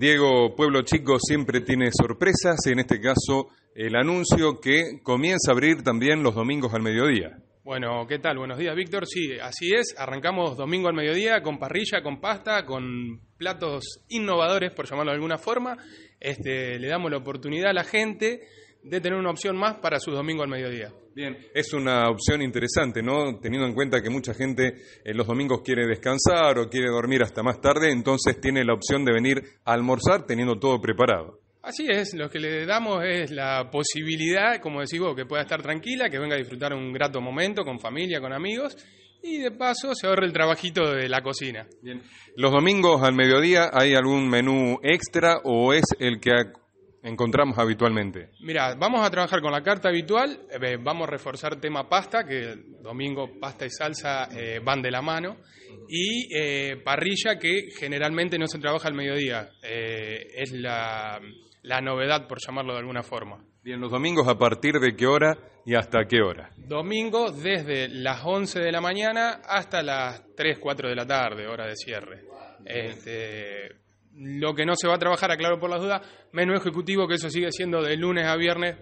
Diego Pueblo Chico siempre tiene sorpresas, en este caso el anuncio que comienza a abrir también los domingos al mediodía. Bueno, ¿qué tal? Buenos días, Víctor. Sí, así es. Arrancamos domingo al mediodía con parrilla, con pasta, con platos innovadores, por llamarlo de alguna forma. Este, le damos la oportunidad a la gente de tener una opción más para su domingo al mediodía. Bien, es una opción interesante, ¿no? Teniendo en cuenta que mucha gente en eh, los domingos quiere descansar o quiere dormir hasta más tarde, entonces tiene la opción de venir a almorzar teniendo todo preparado. Así es, lo que le damos es la posibilidad, como decimos, que pueda estar tranquila, que venga a disfrutar un grato momento con familia, con amigos y de paso se ahorra el trabajito de la cocina. Bien. ¿Los domingos al mediodía hay algún menú extra o es el que encontramos habitualmente? Mira, vamos a trabajar con la carta habitual, eh, vamos a reforzar tema pasta, que domingo pasta y salsa eh, van de la mano, y eh, parrilla, que generalmente no se trabaja al mediodía, es la, novedad, por llamarlo de alguna forma. Bien, los domingos a partir de qué hora y hasta qué hora? Domingo desde las 11 de la mañana hasta las 3, 4 de la tarde, hora de cierre. Este, lo que no se va a trabajar, aclaro por las dudas, menú ejecutivo, que eso sigue siendo de lunes a viernes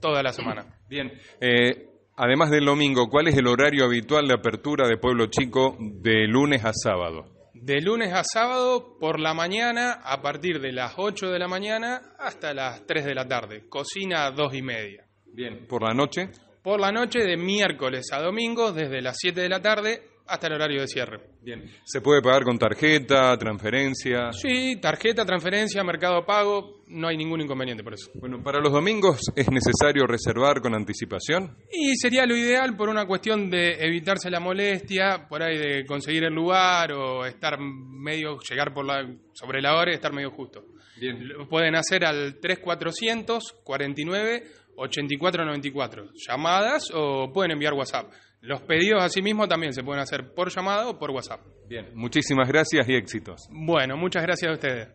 toda la semana. Bien. Eh, además del domingo, ¿cuál es el horario habitual de apertura de Pueblo Chico de lunes a sábado? De lunes a sábado por la mañana, a partir de las 8 de la mañana hasta las 3 de la tarde. Cocina a 2 y media. Bien. ¿Por la noche? Por la noche, de miércoles a domingo, desde las 7 de la tarde hasta el horario de cierre. Bien. ¿Se puede pagar con tarjeta, transferencia? Sí, tarjeta, transferencia, mercado pago, no hay ningún inconveniente por eso. Bueno, ¿para los domingos es necesario reservar con anticipación? Y sería lo ideal por una cuestión de evitarse la molestia, por ahí de conseguir el lugar o estar medio, llegar por la, sobre la hora y estar medio justo. Bien. Lo pueden hacer al 3400 49 8494. Llamadas o pueden enviar WhatsApp. Los pedidos asimismo también se pueden hacer por llamada o por WhatsApp. Bien, muchísimas gracias y éxitos. Bueno, muchas gracias a ustedes.